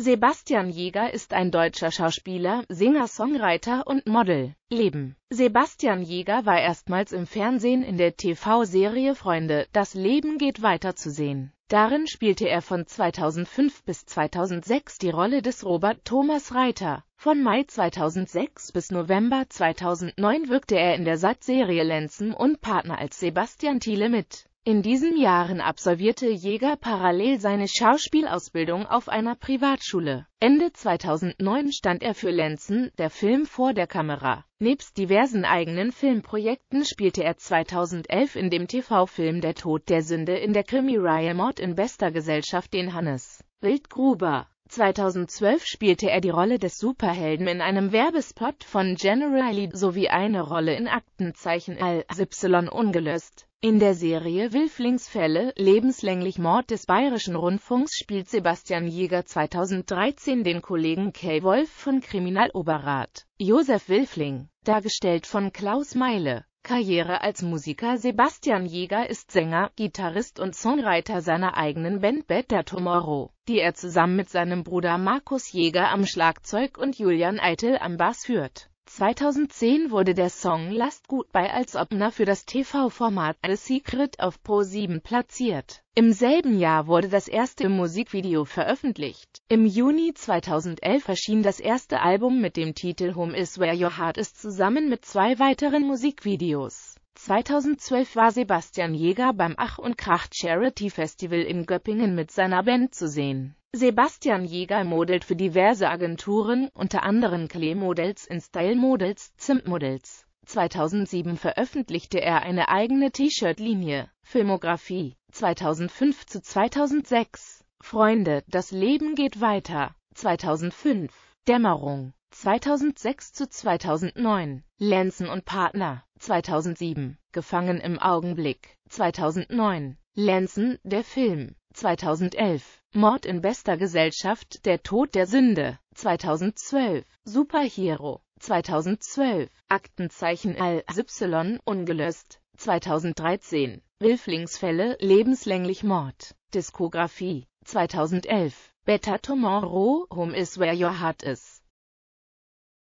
Sebastian Jäger ist ein deutscher Schauspieler, Sänger, Songwriter und Model. Leben Sebastian Jäger war erstmals im Fernsehen in der TV-Serie Freunde, das Leben geht weiter zu sehen. Darin spielte er von 2005 bis 2006 die Rolle des Robert Thomas Reiter. Von Mai 2006 bis November 2009 wirkte er in der Satzserie Lenzen und Partner als Sebastian Thiele mit. In diesen Jahren absolvierte Jäger parallel seine Schauspielausbildung auf einer Privatschule. Ende 2009 stand er für Lenzen, der Film vor der Kamera. Nebst diversen eigenen Filmprojekten spielte er 2011 in dem TV-Film Der Tod der Sünde in der Krimi Ryan Mord in bester Gesellschaft den Hannes Wildgruber. 2012 spielte er die Rolle des Superhelden in einem Werbespot von General Generali sowie eine Rolle in Aktenzeichen Al-Y ungelöst. In der Serie Wilflingsfälle, lebenslänglich Mord des Bayerischen Rundfunks spielt Sebastian Jäger 2013 den Kollegen Kay Wolf von Kriminaloberrat. Josef Wilfling, dargestellt von Klaus Meile. Karriere als Musiker Sebastian Jäger ist Sänger, Gitarrist und Songwriter seiner eigenen Band Better Tomorrow, die er zusammen mit seinem Bruder Markus Jäger am Schlagzeug und Julian Eitel am Bass führt 2010 wurde der Song Last gut bei" als Opener für das TV-Format The Secret auf 7 platziert. Im selben Jahr wurde das erste Musikvideo veröffentlicht. Im Juni 2011 erschien das erste Album mit dem Titel Home is Where Your Heart Is zusammen mit zwei weiteren Musikvideos. 2012 war Sebastian Jäger beim Ach und Krach Charity Festival in Göppingen mit seiner Band zu sehen Sebastian Jäger modelt für diverse Agenturen, unter anderem Klee Models in Style Models, Zimt Models. 2007 veröffentlichte er eine eigene T-Shirt-Linie, Filmografie, 2005 zu 2006, Freunde, das Leben geht weiter, 2005, Dämmerung, 2006 zu 2009, Lenzen und Partner, 2007, Gefangen im Augenblick, 2009, Lenzen, der Film, 2011 Mord in bester Gesellschaft, der Tod der Sünde, 2012 Superhero, 2012 Aktenzeichen L, y ungelöst, 2013 Wilflingsfälle, lebenslänglich Mord, Diskografie, 2011 Beta Tomorrow, Home is where your heart is